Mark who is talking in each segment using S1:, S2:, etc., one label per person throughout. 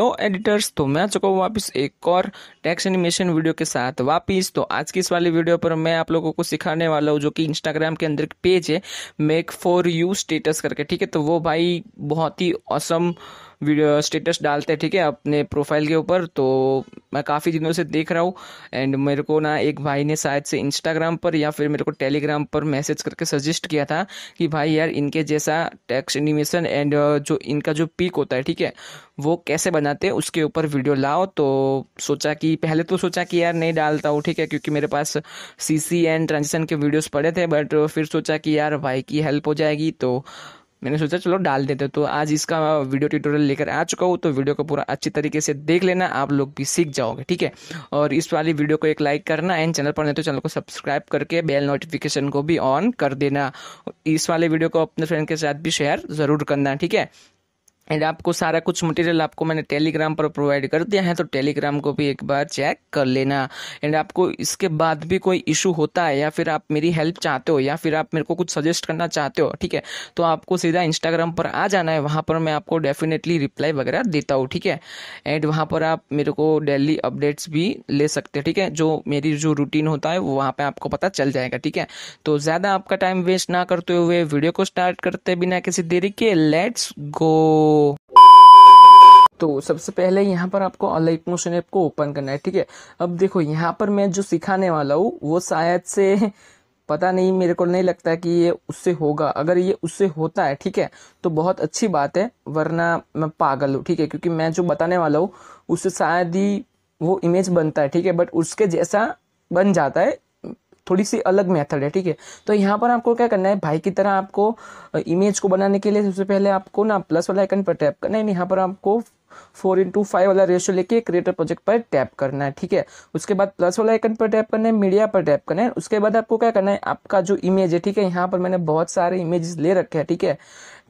S1: Hello editors तो मैं चुका हूँ वापस एक और टेक्स एनिमेशन वीडियो के साथ वापस तो आज की इस वाली वीडियो पर मैं आप लोगों को सिखाने वाला हूँ जो कि इंस्टाग्राम के अंदर एक पेज है मेक फॉर यू स्टेटस करके ठीक है तो वो भाई बहुत ही ऑसम awesome वीडियो स्टेटस डालते हैं ठीक है अपने प्रोफाइल के ऊपर तो मैं काफ़ी दिनों से देख रहा हूँ एंड मेरे को ना एक भाई ने शायद से इंस्टाग्राम पर या फिर मेरे को टेलीग्राम पर मैसेज करके सजेस्ट किया था कि भाई यार इनके जैसा टैक्स एनिमेशन एंड जो इनका जो पीक होता है ठीक है वो कैसे बनाते हैं उसके ऊपर वीडियो लाओ तो सोचा कि पहले तो सोचा कि यार नहीं डालता हूँ ठीक है क्योंकि मेरे पास सी सी एंड ट्रांजेक्शन के वीडियोस पड़े थे बट फिर सोचा कि यार भाई की हेल्प हो जाएगी तो मैंने सोचा चलो डाल देते तो आज इसका वीडियो ट्यूटोरियल लेकर आ चुका हूँ तो वीडियो को पूरा अच्छी तरीके से देख लेना आप लोग भी सीख जाओगे ठीक है और इस वाली वीडियो को एक लाइक करना एंड चैनल पर नहीं तो चैनल को सब्सक्राइब करके बेल नोटिफिकेशन को भी ऑन कर देना इस वाले वीडियो को अपने फ्रेंड के साथ भी शेयर ज़रूर करना ठीक है एंड आपको सारा कुछ मटेरियल आपको मैंने टेलीग्राम पर प्रोवाइड कर दिया है तो टेलीग्राम को भी एक बार चेक कर लेना एंड आपको इसके बाद भी कोई इशू होता है या फिर आप मेरी हेल्प चाहते हो या फिर आप मेरे को कुछ सजेस्ट करना चाहते हो ठीक है तो आपको सीधा इंस्टाग्राम पर आ जाना है वहाँ पर मैं आपको डेफिनेटली रिप्लाई वगैरह देता हूँ ठीक है एंड वहाँ पर आप मेरे को डेली अपडेट्स भी ले सकते हैं ठीक है जो मेरी जो रूटीन होता है वो वहाँ पर आपको पता चल जाएगा ठीक है तो ज़्यादा आपका टाइम वेस्ट ना करते हुए वीडियो को स्टार्ट करते बिना किसी देरी के लेट्स गो तो सबसे पहले यहाँ पर आपको मोशन ऐप को ओपन करना है ठीक है अब देखो यहाँ पर मैं जो सिखाने वाला हूँ वो शायद से पता नहीं मेरे को नहीं लगता कि ये उससे होगा अगर ये उससे होता है ठीक है तो बहुत अच्छी बात है वरना मैं पागल हूँ ठीक है क्योंकि मैं जो बताने वाला हूँ उससे शायद ही वो इमेज बनता है ठीक है बट उसके जैसा बन जाता है थोड़ी सी अलग मेथड है ठीक है तो यहाँ पर आपको क्या करना है भाई की तरह आपको इमेज को बनाने के लिए सबसे पहले आपको ना प्लस वाला आइकन पर टैप करना है यहाँ पर आपको फोर इंटू फाइव वाला रेशियो लेके क्रिएटर प्रोजेक्ट पर टैप करना है ठीक है उसके बाद प्लस वाला आइकन पर टैप करना है मीडिया पर टैप करना है उसके बाद आपको क्या करना है आपका जो इमेज है ठीक है यहाँ पर मैंने बहुत सारे इमेजेस ले रखे हैं ठीक है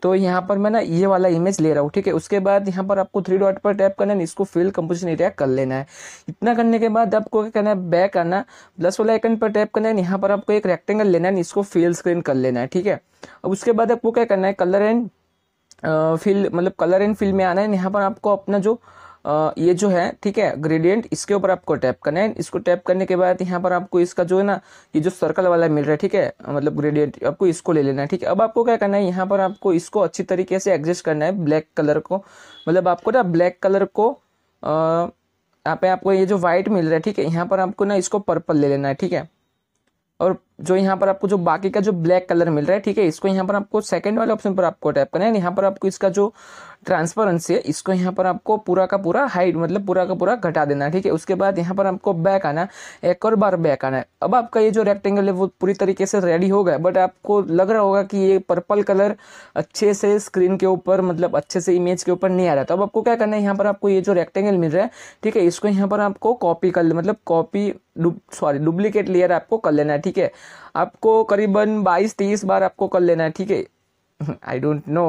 S1: तो यहाँ पर मैं ना ये वाला इमेज ले रहा हूँ ठीक है उसके बाद यहाँ पर आपको थ्री डॉट पर टैप करना है इसको फिल कंपोजिशन एरिया कर लेना है इतना करने के बाद आपको क्या करना है बैक आना प्लस वाला आइकन पर टैप करना है यहाँ पर आपको एक रेक्टेंगल लेना है इसको फिल स्क्रीन कर लेना है ठीक है अब उसके बाद आपको क्या करना है कलर एंड फिल मतलब कलर एंड फिल में आना है यहाँ पर आपको अपना जो ये जो है ठीक है ग्रेडियंट इसके ऊपर आपको टैप करना है इसको टैप करने के बाद यहाँ पर आपको इसका जो है ना ये जो सर्कल वाला मिल रहा है ठीक है मतलब ग्रेडियंट आपको इसको ले लेना है ठीक है अब आपको क्या करना है यहाँ पर आपको इसको अच्छी तरीके से एडजस्ट करना है ब्लैक कलर को मतलब आपको ना ब्लैक कलर को यहाँ पे आपको ये जो व्हाइट मिल रहा है ठीक है यहाँ पर आपको ना इसको पर्पल ले लेना है ठीक है और जो यहाँ पर आपको जो बाकी का जो ब्लैक कलर मिल रहा है ठीक है इसको यहाँ पर आपको सेकंड वाले ऑप्शन पर आपको टैप करना है यहाँ पर आपको इसका जो ट्रांसपेरेंसी है इसको यहाँ पर आपको पूरा का पूरा हाइट मतलब पूरा का पूरा घटा देना है ठीक है उसके बाद यहाँ पर आपको बैक आना है एक और बार बैक आना है अब आपका ये जो रेक्टेंगल है वो पूरी तरीके से रेडी हो गया बट आपको लग रहा होगा कि ये पर्पल कलर अच्छे से स्क्रीन के ऊपर मतलब अच्छे से इमेज के ऊपर नहीं आ रहा तो अब आपको क्या करना है यहाँ पर आपको ये जो रेक्टेंगल मिल रहा है ठीक है इसको यहाँ पर आपको कॉपी कर मतलब कॉपी सॉरी डुप्लीकेट लेयर आपको कर लेना है ठीक है आपको करीबन 22-23 बार आपको कर लेना है ठीक है आई डोंट नो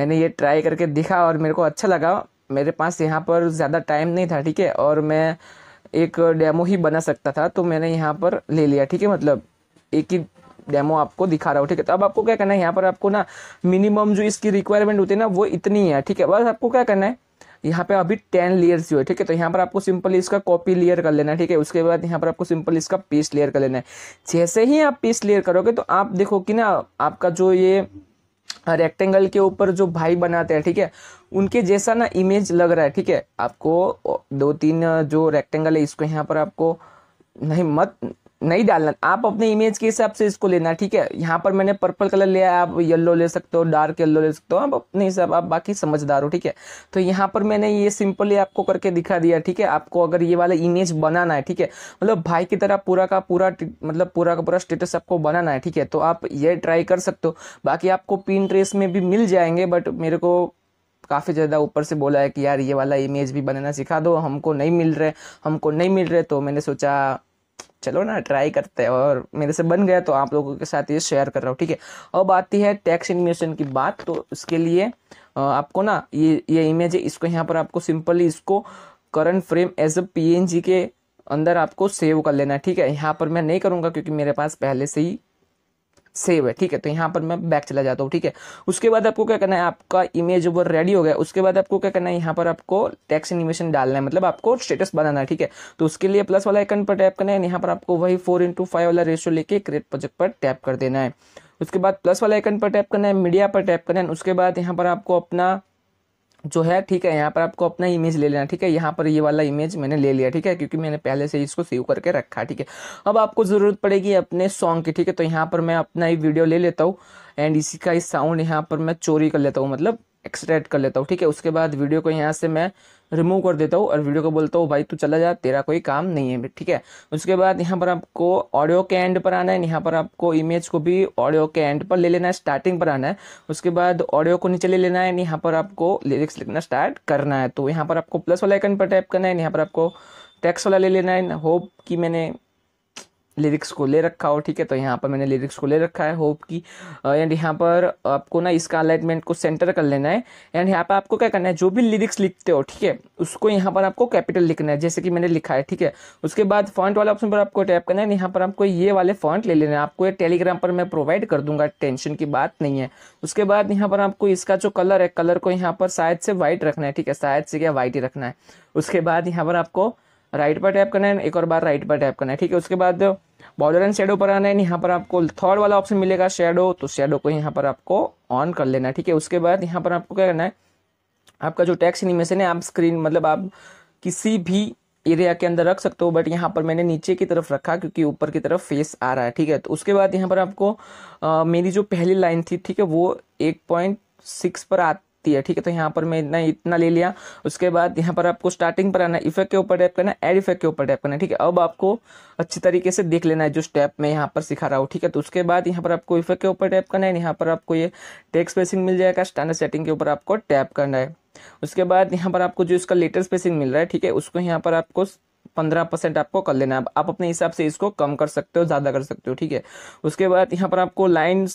S1: मैंने ये ट्राई करके दिखा और मेरे को अच्छा लगा मेरे पास यहाँ पर ज़्यादा टाइम नहीं था ठीक है और मैं एक डेमो ही बना सकता था तो मैंने यहाँ पर ले लिया ठीक है मतलब एक ही डेमो आपको दिखा रहा हूँ ठीक है तो अब आपको क्या करना है यहाँ पर आपको ना मिनिमम जो इसकी रिक्वायरमेंट होती है ना वो इतनी है ठीक है बस आपको क्या करना है यहाँ पे अभी टेन लेयर्स है ठीक है तो यहाँ पर आपको सिंपली इसका कॉपी लेयर कर लेना है ठीक है उसके बाद यहाँ पर आपको सिंपल इसका पीस लेयर कर लेना है जैसे ही आप पीस लेयर करोगे तो आप देखो कि ना आपका जो ये रेक्टेंगल के ऊपर जो भाई बनाते हैं ठीक है थीके? उनके जैसा ना इमेज लग रहा है ठीक है आपको दो तीन जो रेक्टेंगल है इसको यहाँ पर आपको नहीं मत नहीं डालना आप अपने इमेज के हिसाब से इसको लेना ठीक है यहाँ पर मैंने पर्पल कलर लिया है आप येलो ले सकते हो डार्क येलो ले सकते हो आप अपने हिसाब आप बाकी समझदार हो ठीक है तो यहाँ पर मैंने ये सिंपली आपको करके दिखा दिया ठीक है आपको अगर ये वाला इमेज बनाना है ठीक है मतलब भाई की तरह पूरा का पूरा मतलब पूरा का पूरा स्टेटस आपको बनाना है ठीक है तो आप ये ट्राई कर सकते हो बाकी आपको पिन ड्रेस में भी मिल जाएंगे बट मेरे को काफ़ी ज़्यादा ऊपर से बोला है कि यार ये वाला इमेज भी बनाना सिखा दो हमको नहीं मिल रहे हमको नहीं मिल रहे तो मैंने सोचा चलो ना ट्राई करते हैं और मेरे से बन गया तो आप लोगों के साथ ये शेयर कर रहा हूँ ठीक है अब आती है टैक्स इनमेशन की बात तो उसके लिए आपको ना ये ये इमेज है इसको यहाँ पर आपको सिंपली इसको current frame as a P के अंदर आपको सेव कर लेना है ठीक है यहाँ पर मैं नहीं करूँगा क्योंकि मेरे पास पहले से ही सेव है ठीक है तो यहाँ पर मैं बैक चला जाता हूँ ठीक है उसके बाद आपको क्या करना है आपका इमेज वो रेडी हो गया उसके बाद आपको क्या करना है यहाँ पर आपको टैक्स एनिमेशन डालना है मतलब आपको स्टेटस बनाना है ठीक है तो उसके लिए प्लस वाला आइकन पर टैप करना है यहाँ पर आपको वही फोर इंटू फाइव वाला रेशियो लेके क्रिएट प्रोजेक्ट पर टैप कर देना है उसके बाद प्लस वाला आइकन पर टैप करना है मीडिया पर टैप करना है उसके बाद यहाँ पर आपको अपना जो है ठीक है यहाँ पर आपको अपना इमेज ले लेना ठीक है यहाँ पर ये वाला इमेज मैंने ले लिया ठीक है क्योंकि मैंने पहले से इसको सेव करके रखा ठीक है अब आपको ज़रूरत पड़ेगी अपने सॉन्ग की ठीक है तो यहाँ पर मैं अपना ही वीडियो ले लेता हूँ एंड इसी का ही साउंड यहाँ पर मैं चोरी कर लेता हूँ मतलब एक्सट्रैक्ट कर लेता हूँ ठीक है उसके बाद वीडियो को यहाँ से मैं रिमूव कर देता हूँ और वीडियो को बोलता हूँ भाई तू चला जा तेरा कोई काम नहीं है ठीक है उसके बाद यहाँ पर आपको ऑडियो के एंड पर आना है यहाँ पर आपको इमेज को भी ऑडियो के एंड पर ले लेना है स्टार्टिंग पर आना है उसके बाद ऑडियो को नीचे ले लेना है यहाँ पर आपको लिरिक्स लिखना स्टार्ट करना है तो यहाँ पर आपको प्लस वाला आइकन पर टाइप करना है यहाँ पर आपको टैक्स वाला ले लेना है होप कि मैंने लिरिक्स को ले रखा हो ठीक है तो यहाँ पर मैंने लिरिक्स को ले रखा है होप की एंड uh, यहाँ पर आपको ना इसका अलाइनमेंट को सेंटर कर लेना है एंड यहाँ पर आपको क्या करना है जो भी लिरिक्स लिखते हो ठीक है उसको यहाँ पर आपको कैपिटल लिखना है जैसे कि मैंने लिखा है ठीक है उसके बाद फॉन्ट वाले ऑप्शन पर आपको टैप करना है यहाँ पर आपको ये वाले फॉन्ट ले लेना है आपको ये टेलीग्राम पर मैं प्रोवाइड कर दूंगा टेंशन की बात नहीं है उसके बाद यहाँ पर आपको इसका जो कलर है कलर को यहाँ पर शायद से वाइट रखना है ठीक है शायद से क्या व्हाइट ही रखना है उसके बाद यहाँ पर आपको राइट पर टैप करना है एक और बार राइट पर टैप करना है ठीक है उसके बाद बॉर्डर एंड शेडो पर आना है यहाँ पर आपको थर्ड वाला ऑप्शन मिलेगा शेडो तो शेडो को यहाँ पर आपको ऑन कर लेना है ठीक है उसके बाद यहाँ पर आपको क्या करना है आपका जो टैक्स एनिमेशन है आप स्क्रीन मतलब आप किसी भी एरिया के अंदर रख सकते हो बट यहाँ पर मैंने नीचे की तरफ रखा क्योंकि ऊपर की तरफ फेस आ रहा है ठीक है तो उसके बाद यहाँ पर आपको आ, मेरी जो पहली लाइन थी ठीक है वो एक पॉइंट सिक्स पर आ सकती है ठीक है तो यहाँ पर मैं इतना इतना ले लिया उसके बाद यहाँ पर आपको स्टार्टिंग पर आना इफेक्ट के ऊपर टैप करना एड इफेक्ट के ऊपर टैप करना ठीक है अब आपको अच्छी तरीके से देख लेना है जो स्टेप मैं यहाँ पर सिखा रहा हूँ ठीक है तो उसके बाद यहाँ पर आपको इफेक्ट के ऊपर टैप करना है यहाँ पर आपको ये टेक्स स्पेसिंग मिल जाएगा स्टैंडर्ड सेटिंग के ऊपर आपको टैप करना है उसके बाद यहाँ पर आपको जो इसका लेटर स्पेसिंग मिल रहा है ठीक है उसको यहाँ पर आपको पंद्रह परसेंट आपको कर लेना है आप अपने हिसाब से इसको कम कर सकते हो ज़्यादा कर सकते हो ठीक है उसके बाद यहाँ पर आपको लाइन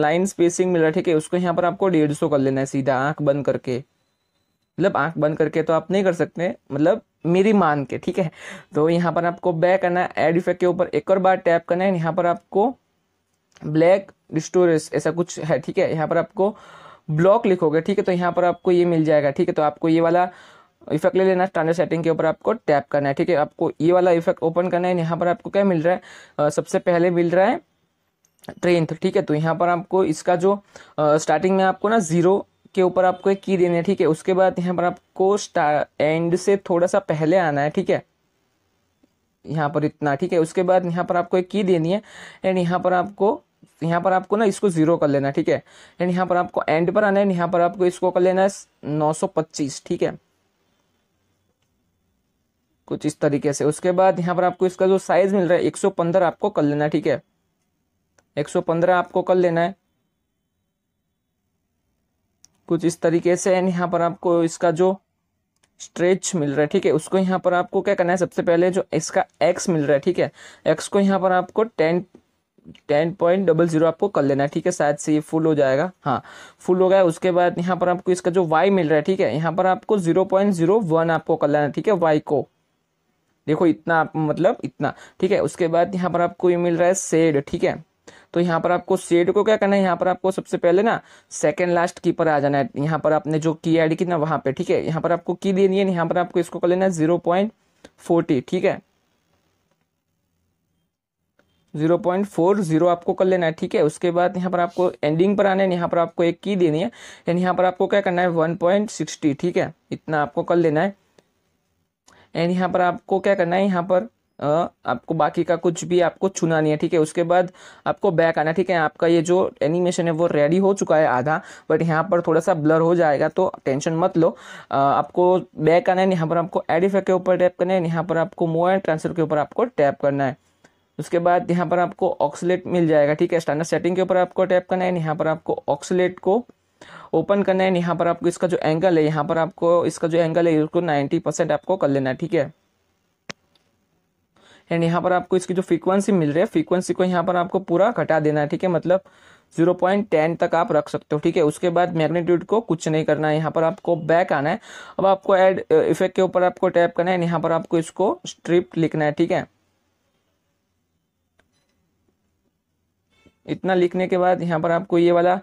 S1: लाइन स्पेसिंग मिल रहा है ठीक है उसको यहाँ पर आपको डेढ़ सौ कर लेना है सीधा आँख बंद करके मतलब आँख बंद करके तो आप नहीं कर सकते मतलब मेरी मान के ठीक है तो यहाँ पर आपको बैक करना है एड इफेक्ट के ऊपर एक और बार टैप करना है यहाँ पर आपको ब्लैक डिस्टोरेस ऐसा कुछ है ठीक है यहाँ पर आपको ब्लॉक लिखोगे ठीक है तो यहाँ पर आपको ये मिल जाएगा ठीक है तो आपको ये वाला इफेक्ट ले लेना स्टैंडर्ड सेटिंग के ऊपर आपको टैप करना है ठीक है आपको ये वाला इफेक्ट ओपन करना है यहाँ पर आपको क्या मिल रहा है सबसे पहले मिल रहा है ट्रेंथ ठीक है तो यहाँ पर आपको इसका जो स्टार्टिंग में आपको ना जीरो के ऊपर आपको एक की देनी है ठीक है उसके बाद यहाँ पर आपको एंड से थोड़ा सा पहले आना है ठीक है यहाँ पर इतना ठीक है उसके बाद यहाँ पर आपको एक की देनी है एंड यहाँ पर आपको यहाँ पर आपको ना इसको जीरो कर लेना ठीक है एंड यहाँ पर आपको एंड पर आना है यहाँ पर आपको इसको कर लेना है नौ सौ पच्चीस ठीक है कुछ इस तरीके से उसके बाद यहाँ पर आपको इसका जो साइज मिल रहा है पंद्रह आपको कर लेना है ठीक है पंद्रह आपको कर लेना है कुछ इस तरीके से एंड यहाँ पर आपको इसका जो स्ट्रेच मिल रहा है ठीक है उसको यहाँ पर आपको क्या करना है सबसे पहले जो इसका एक्स मिल रहा है ठीक है एक्स को यहाँ पर आपको ten ten point double zero आपको कर लेना है ठीक है शायद से ये फुल हो जाएगा हाँ फुल हो गया उसके बाद यहाँ पर आपको इसका जो वाई मिल रहा है ठीक है यहाँ पर आपको जीरो पॉइंट जीरो वन आपको कर लेना है ठीक है वाई को देखो इतना मतलब इतना ठीक है उसके बाद यहाँ पर आपको ये मिल रहा है सेड ठीक है तो यहाँ पर आपको सेड को क्या करना है यहाँ पर आपको सबसे पहले ना सेकंड लास्ट की पर आ जाना है यहाँ पर आपने जो की एड की ना वहां पे ठीक है यहाँ पर आपको की देनी है यहाँ पर आपको इसको कर लेना है जीरो पॉइंट फोर्टी ठीक है जीरो पॉइंट फोर जीरो आपको कर लेना है ठीक है उसके बाद यहाँ पर आपको एंडिंग पर आना है यहाँ पर आपको एक की देनी है यहाँ पर आपको क्या करना है वन पॉइंट सिक्सटी ठीक है इतना आपको कर लेना है एंड यहाँ पर आपको क्या करना है यहाँ पर आपको बाकी का कुछ भी आपको छूना नहीं है ठीक है उसके बाद आपको बैक आना ठीक है आपका ये जो एनिमेशन है वो रेडी हो चुका है आधा बट यहाँ पर थोड़ा सा ब्लर हो जाएगा तो टेंशन मत लो आपको बैक आना है यहाँ पर आपको एड इफेक्ट के ऊपर टैप करना है यहाँ पर आपको मूव एंड ट्रांसफर के ऊपर आपको टैप करना है उसके बाद यहाँ पर आपको ऑक्सीट मिल जाएगा ठीक है स्टैंडर्ड सेटिंग के ऊपर आपको टैप करना है यहाँ पर आपको ऑक्सीट को ओपन करना है यहाँ पर आपको इसका जो एंगल है यहाँ पर आपको इसका जो एंगल है इसको नाइन्टी परसेंट आपको कर लेना है ठीक है एंड यहाँ पर आपको इसकी जो फ्रीक्वेंसी मिल रही है फ्रीक्वेंसी को यहाँ पर आपको पूरा घटा देना है ठीक है मतलब जीरो पॉइंट टेन तक आप रख सकते हो ठीक है उसके बाद मैग्नीट्यूड को कुछ नहीं करना है यहाँ पर आपको बैक आना है अब आपको एड इफेक्ट uh, के ऊपर आपको टैप करना है यहाँ पर आपको इसको स्ट्रिप लिखना है ठीक है इतना लिखने के बाद यहाँ पर आपको ये वाला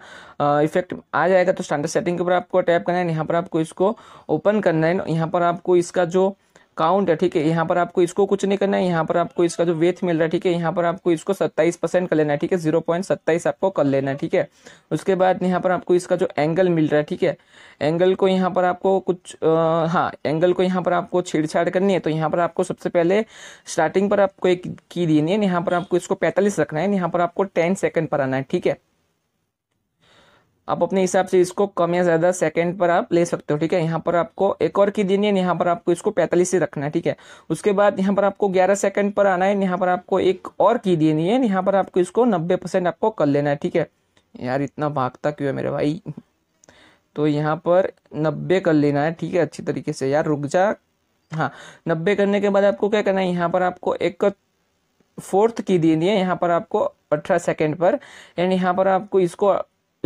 S1: इफेक्ट आ जाएगा तो स्टैंडर्ड सेटिंग के ऊपर आपको टैप करना है यहाँ पर आपको इसको ओपन करना है यहाँ पर आपको इसका जो काउंट है ठीक है यहाँ पर आपको इसको कुछ नहीं करना है यहाँ पर आपको इसका जो वेथ मिल रहा है ठीक है यहाँ पर आपको इसको सत्ताईस परसेंट कर लेना है ठीक है जीरो पॉइंट सत्ताईस आपको कर लेना है ठीक है उसके बाद यहाँ पर आपको इसका जो एंगल मिल रहा है ठीक है एंगल को यहाँ पर आपको कुछ हाँ एंगल को यहाँ पर आपको छेड़छाड़ करनी है तो यहाँ पर आपको सबसे पहले स्टार्टिंग पर आपको एक की देनी है यहाँ पर आपको इसको पैंतालीस रखना है यहाँ पर आपको टेन सेकेंड पर आना है ठीक है आप अपने हिसाब से इसको कम या ज़्यादा सेकंड पर आप ले सकते हो ठीक है यहाँ पर आपको एक और की देनी है यहाँ पर आपको इसको पैंतालीस से रखना है ठीक है उसके बाद यहाँ पर आपको ग्यारह सेकंड पर आना है यहाँ पर आपको एक और की देनी है यहाँ पर आपको इसको नब्बे परसेंट आपको कर लेना है ठीक है यार इतना भागता क्यों है मेरे भाई तो यहाँ पर नब्बे कर लेना है ठीक है अच्छी तरीके से यार रुक जा हाँ नब्बे करने के बाद आपको क्या करना है यहाँ पर आपको एक फोर्थ की देनी है यहाँ पर आपको अठारह सेकेंड पर एंड यहाँ पर आपको इसको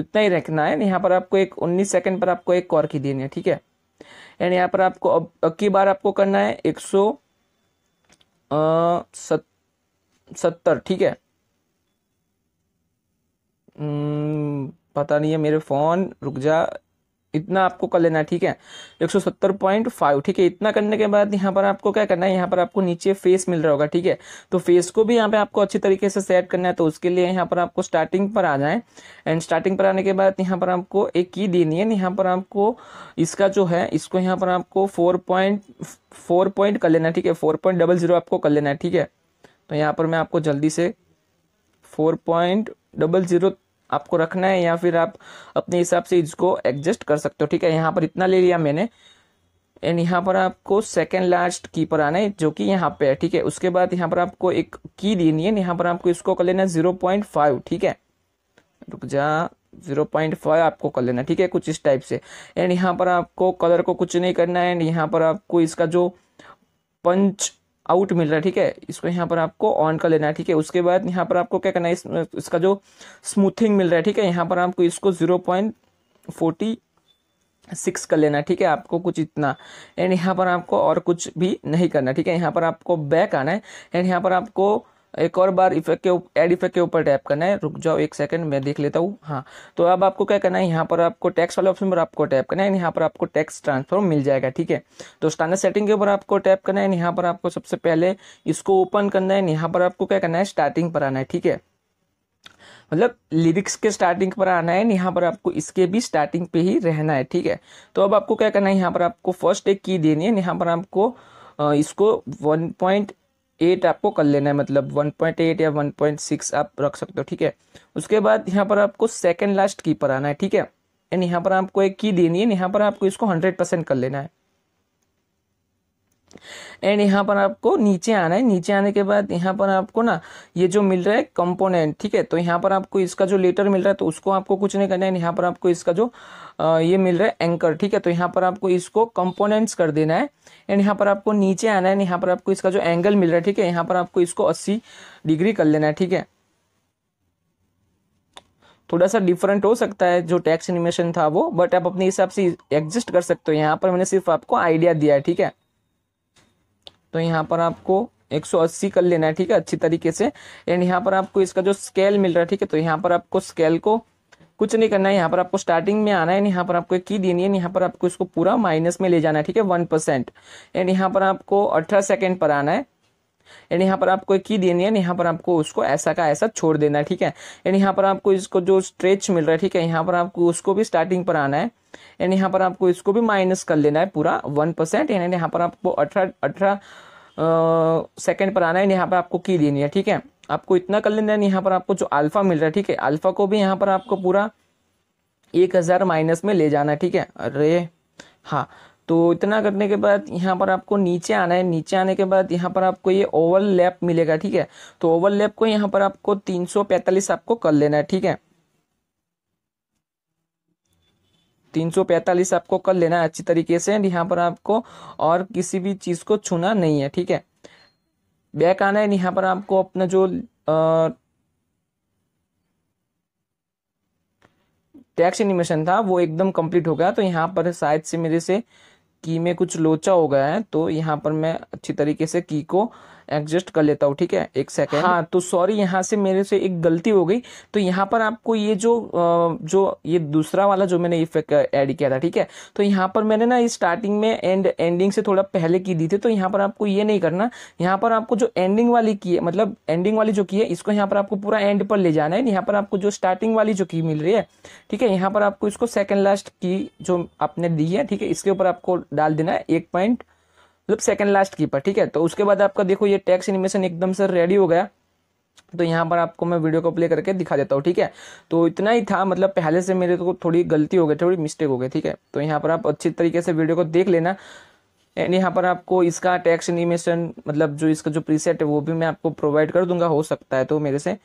S1: इतना ही रखना है यहाँ पर आपको एक उन्नीस सेकेंड पर आपको एक कॉर की देनी है ठीक है एंड यहाँ पर आपको अब अक्की बार आपको करना है एक सौ ठीक है पता नहीं है मेरे फोन रुक जा इतना आपको कर लेना है ठीक है 170.5 ठीक है इतना करने के बाद यहाँ पर आपको क्या करना है यहाँ पर आपको नीचे फेस मिल रहा होगा ठीक है तो फेस को भी यहाँ पे आपको अच्छी तरीके से सेट करना है तो उसके लिए यहाँ पर आपको स्टार्टिंग पर आ जाए एंड स्टार्टिंग पर आने के बाद यहाँ पर आपको एक की देनी है यहाँ पर आपको इसका जो है इसको यहाँ पर आपको फोर पॉइंट फोर पॉइंट कर लेना है ठीक है फोर पॉइंट डबल जीरो आपको कर लेना है ठीक है तो यहाँ पर मैं आपको जल्दी से फोर पॉइंट डबल जीरो आपको रखना है या फिर आप अपने हिसाब से इसको एडजस्ट कर सकते हो ठीक है यहाँ पर इतना ले लिया मैंने एंड यहाँ पर आपको सेकेंड लास्ट की पर आना है जो कि यहाँ पे है ठीक है उसके बाद यहाँ पर आपको एक की देनी है यहाँ पर आपको इसको कर लेना जीरो पॉइंट फाइव ठीक है रुक जा जीरो पॉइंट फाइव आपको कर लेना ठीक है कुछ इस टाइप से एंड यहाँ पर आपको कलर को कुछ नहीं करना है एंड यहाँ पर आपको इसका जो पंच आउट मिल रहा है ठीक है इसको यहाँ पर आपको ऑन कर लेना है ठीक है उसके बाद यहाँ पर आपको क्या करना है इस, इसका जो स्मूथिंग मिल रहा है ठीक है यहाँ पर आपको इसको जीरो पॉइंट फोर्टी सिक्स कर लेना ठीक है आपको कुछ इतना एंड यहाँ पर आपको और कुछ भी नहीं करना ठीक है यहाँ पर आपको बैक आना है एंड यहाँ पर आपको एक और बार इफेक्ट के एड इफेक्ट के ऊपर टैप करना है रुक जाओ एक सेकंड मैं देख लेता हूँ हाँ तो अब आपको क्या करना है यहाँ पर आपको टैक्स वाले ऑप्शन पर आपको टैप करना है यहाँ पर आपको टैक्स ट्रांसफॉर्म मिल जाएगा ठीक है तो स्टैंडर्ड सेटिंग के ऊपर आपको टैप करना है यहाँ पर आपको सबसे पहले इसको ओपन करना है यहाँ पर आपको क्या करना है स्टार्टिंग पर आना है ठीक है मतलब लिरिक्स के स्टार्टिंग पर आना है यहाँ पर आपको इसके भी स्टार्टिंग पे ही रहना है ठीक है तो अब आपको क्या करना है यहाँ पर आपको फर्स्ट एक की देनी है यहाँ पर आपको इसको वन पॉइंट एट आपको कर लेना है मतलब वन पॉइंट एट या वन पॉइंट सिक्स आप रख सकते हो ठीक है उसके बाद यहाँ पर आपको सेकेंड लास्ट कीपर आना है ठीक है एंड यहाँ पर आपको एक की देनी है यहाँ पर आपको इसको हंड्रेड परसेंट कर लेना है एंड यहाँ पर आपको नीचे आना है नीचे आने के बाद यहाँ पर आपको ना ये जो मिल रहा है कंपोनेंट ठीक है तो यहाँ पर आपको इसका जो लेटर मिल रहा है तो उसको आपको कुछ नहीं करना है यहाँ पर आपको इसका जो आ, ये मिल रहा है एंकर ठीक है तो यहाँ पर आपको इसको कंपोनेंट्स कर देना है एंड यहाँ पर आपको नीचे आना है यहाँ पर आपको इसका जो एंगल मिल रहा है ठीक है यहाँ पर आपको इसको अस्सी डिग्री कर लेना है ठीक है थोड़ा सा डिफरेंट हो सकता है जो टैक्स एनिमेशन था वो बट आप अपने हिसाब से एडजस्ट कर सकते हो यहाँ पर मैंने सिर्फ आपको आइडिया दिया है ठीक है तो यहाँ पर आपको 180 कर लेना है ठीक है अच्छी तरीके से एंड यहाँ पर आपको इसका जो स्केल मिल रहा है ठीक है तो यहाँ पर आपको स्केल को कुछ नहीं करना है यहाँ पर आपको स्टार्टिंग में आना है यहाँ पर आपको एक की देनी है यहाँ पर आपको इसको पूरा माइनस में ले जाना है ठीक है वन परसेंट एंड यहाँ पर आपको अठारह सेकेंड पर आना है एंड यहाँ पर आपको एक की देनी है यहाँ पर आपको उसको ऐसा का ऐसा छोड़ देना है ठीक है एंड यहाँ पर आपको इसको जो स्ट्रेच मिल रहा है ठीक है यहाँ पर आपको उसको भी स्टार्टिंग पर आना है एंड यहाँ पर आपको इसको भी माइनस कर लेना है पूरा वन परसेंट एंड यहाँ पर आपको अठारह अठारह सेकेंड पर आना है यहाँ पर आपको की देनी है ठीक है आपको इतना कर लेना है यहाँ पर आपको जो अल्फा मिल रहा है ठीक है अल्फा को भी यहाँ पर आपको पूरा एक माइनस में ले जाना है ठीक है अरे हाँ तो इतना करने के बाद यहाँ पर आपको नीचे आना है नीचे आने के बाद यहाँ पर आपको ये ओवरलैप मिलेगा ठीक है तो ओवरलैप को यहाँ पर आपको 345 आपको कर लेना है ठीक है 345 आपको कर लेना है अच्छी तरीके से यहाँ पर आपको और किसी भी चीज़ को छूना नहीं है ठीक है बैक आना है यहाँ पर आपको अपना जो आ, टैक्स एनिमेशन था वो एकदम कंप्लीट हो गया तो यहाँ पर शायद से मेरे से की में कुछ लोचा हो गया है तो यहाँ पर मैं अच्छी तरीके से की को एडजस्ट कर लेता हूँ ठीक है एक सेकेंड हाँ तो सॉरी यहाँ से मेरे से एक गलती हो गई तो यहाँ पर आपको ये जो जो ये दूसरा वाला जो मैंने इफेक्ट ऐड किया था ठीक है तो यहाँ पर मैंने ना स्टार्टिंग में एंड एंडिंग से थोड़ा पहले की दी थी तो यहाँ पर आपको ये नहीं करना यहाँ पर आपको जो एंडिंग वाली की है मतलब एंडिंग वाली जो की है इसको यहाँ पर आपको पूरा एंड पर ले जाना है यहाँ पर आपको जो स्टार्टिंग वाली जो की मिल रही है ठीक है यहाँ पर आपको इसको सेकेंड लास्ट की जो आपने दी है ठीक है इसके ऊपर आपको डाल देना है एक पॉइंट मतलब सेकंड लास्ट कीपर ठीक है तो उसके बाद आपका देखो ये टैक्स एनिमेशन एकदम से रेडी हो गया तो यहाँ पर आपको मैं वीडियो को प्ले करके दिखा देता हूँ ठीक है तो इतना ही था मतलब पहले से मेरे को तो थोड़ी गलती हो गई थोड़ी मिस्टेक हो गई ठीक है तो यहाँ पर आप अच्छी तरीके से वीडियो को देख लेना एंड यहाँ पर आपको इसका टैक्स एनिमेशन मतलब जो इसका जो प्रीसेट है वो भी मैं आपको प्रोवाइड कर दूंगा हो सकता है तो मेरे से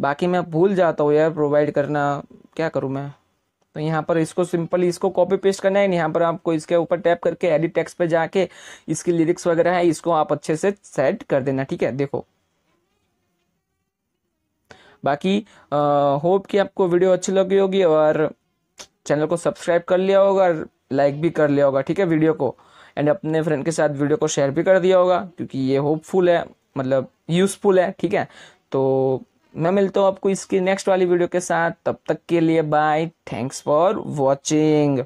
S1: बाकी मैं भूल जाता हूँ यार प्रोवाइड करना क्या करूँ मैं तो यहाँ पर इसको सिंपली इसको कॉपी पेस्ट करना है यहाँ पर आपको इसके ऊपर टैप करके एडिट टेक्स्ट पे जाके इसकी लिरिक्स वगैरह है इसको आप अच्छे से सेट कर देना ठीक है देखो बाकी होप कि आपको वीडियो अच्छी लगी होगी और चैनल को सब्सक्राइब कर लिया होगा और लाइक भी कर लिया होगा ठीक है वीडियो को एंड अपने फ्रेंड के साथ वीडियो को शेयर भी कर दिया होगा क्योंकि ये होपफुल है मतलब यूज़फुल है ठीक है तो मैं मिलता हूँ आपको इसकी नेक्स्ट वाली वीडियो के साथ तब तक के लिए बाय थैंक्स फॉर वॉचिंग